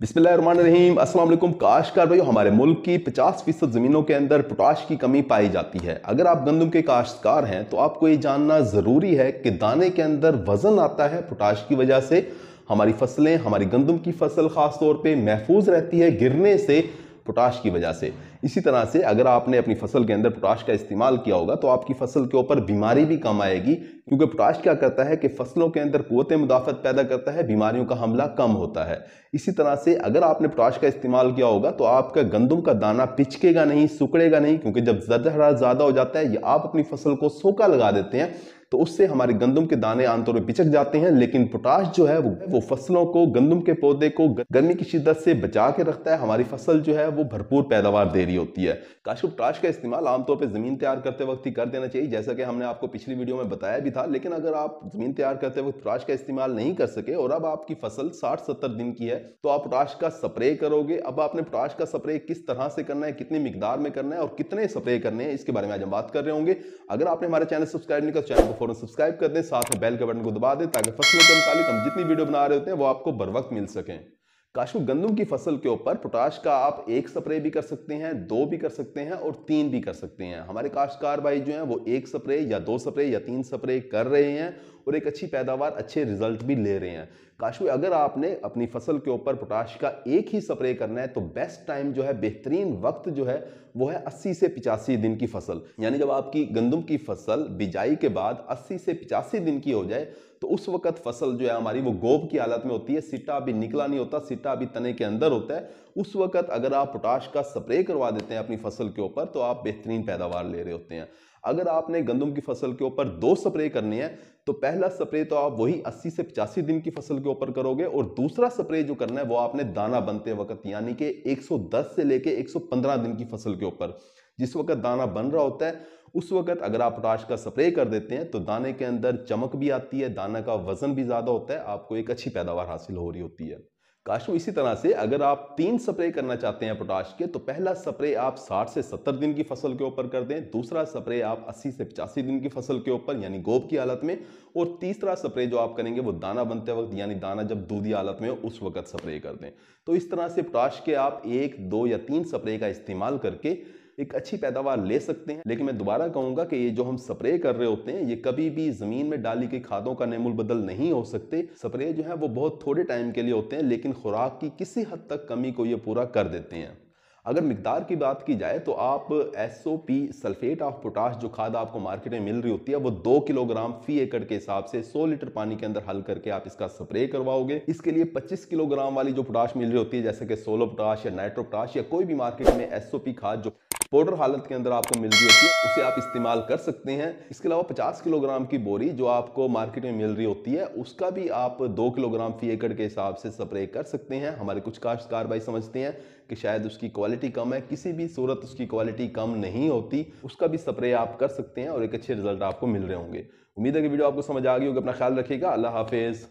बिस्मिल्लाम असलम काश्तकार भाई हमारे मुल्क की 50 फीसद ज़मीनों के अंदर पोटाश की कमी पाई जाती है अगर आप गंदम के काश्तकार हैं तो आपको ये जानना ज़रूरी है कि दाने के अंदर वज़न आता है पोटाश की वजह से हमारी फसलें हमारी गंदम की फसल ख़ास तौर पर महफूज रहती है गिरने से पोटाश की वजह से इसी तरह से अगर आपने अपनी फसल के अंदर पोटाश का इस्तेमाल किया होगा तो आपकी फसल के ऊपर बीमारी भी कम आएगी क्योंकि पोटाश क्या करता है कि फसलों के अंदर कुत मुदाफ़त पैदा करता है बीमारियों का हमला कम होता है इसी तरह से अगर आपने पोटाश का इस्तेमाल किया होगा तो आपका गंदम का दाना पिचकेगा नहीं सुकड़ेगा नहीं क्योंकि जब ज़्यादा ज़्यादा हो जाता है या आप अपनी फसल को सोखा लगा देते हैं तो उससे हमारे गंदम के दाने आमतौर पर पिचक जाते हैं लेकिन पोटाश जो है वो वो फसलों को गंदम के पौधे को गर्मी की शिद्दत से बचा के रखता है हमारी फसल जो है वो भरपूर पैदावार दे रही होती है काशिफ पोटाश का इस्तेमाल आमतौर पर ज़मीन तैयार करते वक्त ही कर देना चाहिए जैसा कि हमने आपको पिछली वीडियो में बताया भी था लेकिन अगर आप ज़मीन तैयार करते वक्त पोटाश का इस्तेमाल नहीं कर सके और अब आपकी फसल साठ सत्तर दिन की है तो आप पोटाश का स्प्रे करोगे अब आपने पोटाश का स्प्रे किस तरह से करना है कितनी मिकदार में करना है और कितने स्प्रे करने हैं इसके बारे में आज हम बात कर रहे होंगे अगर आपने हमारे चैनल सब्सक्राइब नहीं कर तो चैनल को फौरन सब्सक्राइब कर दें साथ में बेल के बटन को दबा दें ताकि फसलों के मुतालिक हम जितनी वीडियो बना रहे होते हैं वो आपको बर वक्त मिल सकें काशु गंदम की फसल के ऊपर पोटाश का आप एक स्प्रे भी कर सकते हैं दो भी कर सकते हैं और तीन भी कर सकते हैं हमारे काश्तकार भाई जो हैं वो एक स्प्रे या दो स्प्रे या तीन स्प्रे कर रहे हैं और एक अच्छी पैदावार अच्छे रिजल्ट भी ले रहे हैं काशु अगर आपने अपनी फसल के ऊपर पोटाश का एक ही स्प्रे करना है तो बेस्ट टाइम जो है बेहतरीन वक्त जो है वो है अस्सी से पिचासी दिन की फसल यानी जब आपकी गंदम की फसल बिजाई के बाद अस्सी से पिचासी दिन की हो जाए तो उस वक्त फसल जो है हमारी वो गोब की हालत में होती है सिट्टा अभी निकला नहीं होता सिट्टा अभी तने के अंदर होता है उस वक्त अगर आप पोटाश का स्प्रे करवा देते हैं अपनी फसल के ऊपर तो आप बेहतरीन पैदावार ले रहे होते हैं अगर आपने गंदम की फसल के ऊपर दो स्प्रे करनी है तो पहला स्प्रे तो आप वही 80 से 85 दिन की फसल के ऊपर करोगे और दूसरा स्प्रे जो करना है वो आपने दाना बनते वक्त यानी कि 110 से लेके 115 दिन की फसल के ऊपर जिस वक्त दाना बन रहा होता है उस वक्त अगर आप पोटाश का स्प्रे कर देते हैं तो दाने के अंदर चमक भी आती है दाना का वजन भी ज़्यादा होता है आपको एक अच्छी पैदावार हासिल हो रही होती है काशो इसी तरह से अगर आप तीन स्प्रे करना चाहते हैं पोटाश के तो पहला स्प्रे आप 60 से 70 दिन की फसल के ऊपर कर दें दूसरा स्प्रे आप 80 से पचासी दिन की फसल के ऊपर यानी गोब की हालत में और तीसरा स्प्रे जो आप करेंगे वो दाना बनते वक्त यानी दाना जब दूधी हालत में उस वक्त स्प्रे कर दें तो इस तरह से पोटाश के आप एक दो या तीन स्प्रे का इस्तेमाल करके एक अच्छी पैदावार ले सकते हैं लेकिन मैं दोबारा कहूंगा कि ये जो हम स्प्रे कर रहे होते हैं ये कभी भी जमीन में डाली गई खादों का नमूल बदल नहीं हो सकते स्प्रे जो है वो बहुत थोड़े टाइम के लिए होते हैं लेकिन खुराक की किसी हद तक कमी को ये पूरा कर देते हैं अगर मकदार की बात की जाए तो आप S O P sulphate of potash जो खाद आपको मार्केट में मिल रही होती है वो दो किलोग्राम फी एकड़ के हिसाब से 100 लीटर पानी के अंदर हल करके आप इसका स्प्रे करवाओगे इसके लिए 25 किलोग्राम वाली जो पोटाश मिल रही होती है जैसे कि सोलो पोटाश या नाइट्रो पोटाश या कोई भी मार्केट में एस ओ पी खाद जो पाउडर हालत के अंदर आपको मिल रही होती है उसे आप इस्तेमाल कर सकते हैं इसके अलावा 50 किलोग्राम की बोरी जो आपको मार्केट में मिल रही होती है उसका भी आप दो किलोग्राम फी एकड़ के हिसाब से स्प्रे कर सकते हैं हमारे कुछ काश्तकार भाई समझते हैं कि शायद उसकी क्वालिटी कम है किसी भी सूरत उसकी क्वालिटी कम नहीं होती उसका भी स्प्रे आप कर सकते हैं और एक अच्छे रिजल्ट आपको मिल रहे होंगे उम्मीद है कि वीडियो आपको समझ आ गई होगी अपना ख्याल रखिएगा अल्लाह हाफिज़